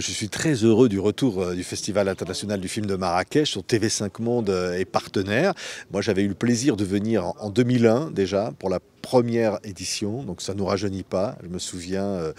Je suis très heureux du retour euh, du Festival international du film de Marrakech, sur TV5 Monde euh, et partenaires. Moi, j'avais eu le plaisir de venir en 2001 déjà pour la première édition, donc ça ne nous rajeunit pas. Je me souviens euh,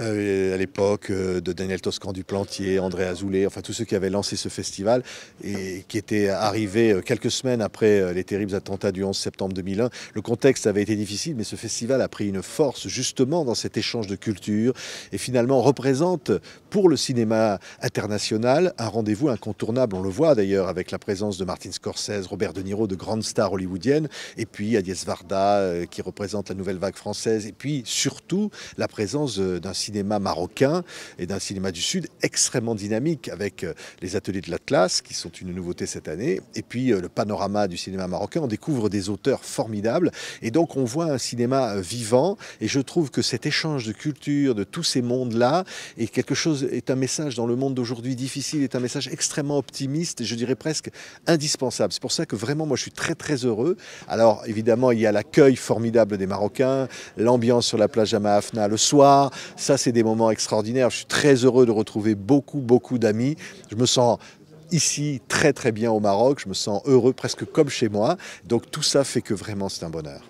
euh, à l'époque euh, de Daniel Toscan du Plantier, André Azoulay, enfin tous ceux qui avaient lancé ce festival et qui étaient arrivés quelques semaines après les terribles attentats du 11 septembre 2001. Le contexte avait été difficile, mais ce festival a pris une force justement dans cet échange de culture et finalement représente pour le cinéma international un rendez-vous incontournable. On le voit d'ailleurs avec la présence de Martin Scorsese, Robert De Niro, de grandes stars hollywoodiennes, et puis Agnès Varda qui représente présente la nouvelle vague française, et puis surtout la présence euh, d'un cinéma marocain et d'un cinéma du Sud extrêmement dynamique avec euh, les ateliers de l'Atlas qui sont une nouveauté cette année, et puis euh, le panorama du cinéma marocain. On découvre des auteurs formidables et donc on voit un cinéma vivant et je trouve que cet échange de culture, de tous ces mondes-là, est quelque chose, est un message dans le monde d'aujourd'hui difficile, est un message extrêmement optimiste, je dirais presque indispensable. C'est pour ça que vraiment moi je suis très très heureux. Alors évidemment il y a l'accueil formidable des Marocains, l'ambiance sur la plage à Maafna le soir. Ça, c'est des moments extraordinaires. Je suis très heureux de retrouver beaucoup, beaucoup d'amis. Je me sens ici très, très bien au Maroc. Je me sens heureux, presque comme chez moi. Donc tout ça fait que vraiment, c'est un bonheur.